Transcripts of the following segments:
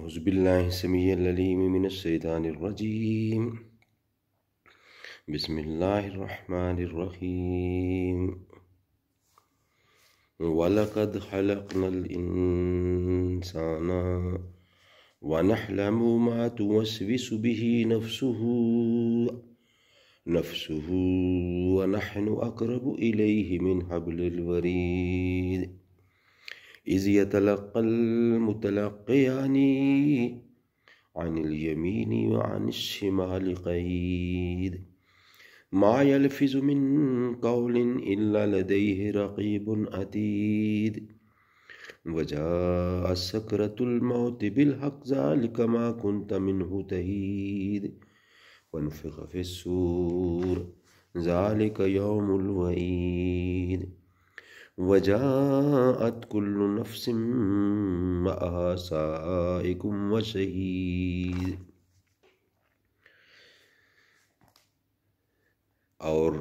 أعوذ بالله السميع العليم من الشيطان الرجيم بسم الله الرحمن الرحيم ولقد خلقنا الإنسان ونحلم ما توسوس به نفسه نفسه ونحن أقرب إليه من حبل الوريد إذ يتلقى المتلقيان عن اليمين وعن الشمال قيد ما يلفظ من قول إلا لديه رقيب أتيد وجاء سكرة الموت بالحق ذلك ما كنت منه تهيد ونفخ في السور ذلك يوم الوعيد وشهید اور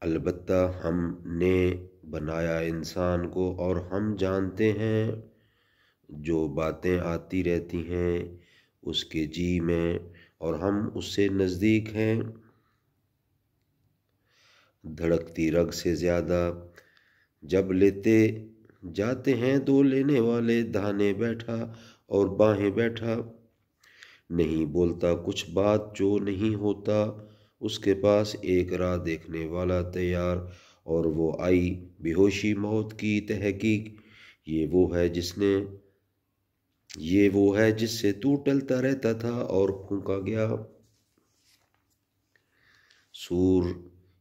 البتہ ہم نے بنایا انسان کو اور ہم جانتے ہیں جو باتیں آتی رہتی ہیں اس کے جی میں اور ہم اس سے نزدیک ہیں دھڑکتی رگ سے زیادہ جب لیتے جاتے ہیں تو لینے والے دھانے بیٹھا اور باہیں بیٹھا نہیں بولتا کچھ بات جو نہیں ہوتا اس کے پاس ایک راہ دیکھنے والا تیار اور وہ آئی بیہوشی موت کی تحقیق یہ وہ ہے جس نے یہ وہ ہے جس سے تو ٹلتا رہتا تھا اور پھونکا گیا سور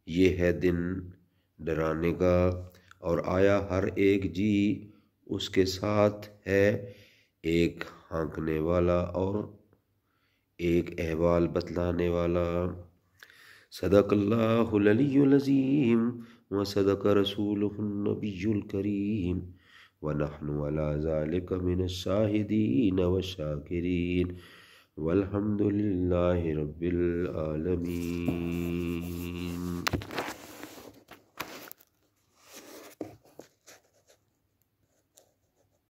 یہ ہے دن ڈرانے کا اور آیا ہر ایک جی اس کے ساتھ ہے ایک ہانکنے والا اور ایک احوال بتلانے والا صدق اللہ العلی العظیم و صدق رسول النبی الکریم و من الشاہدین و شاکرین والحمد للہ رب العالمین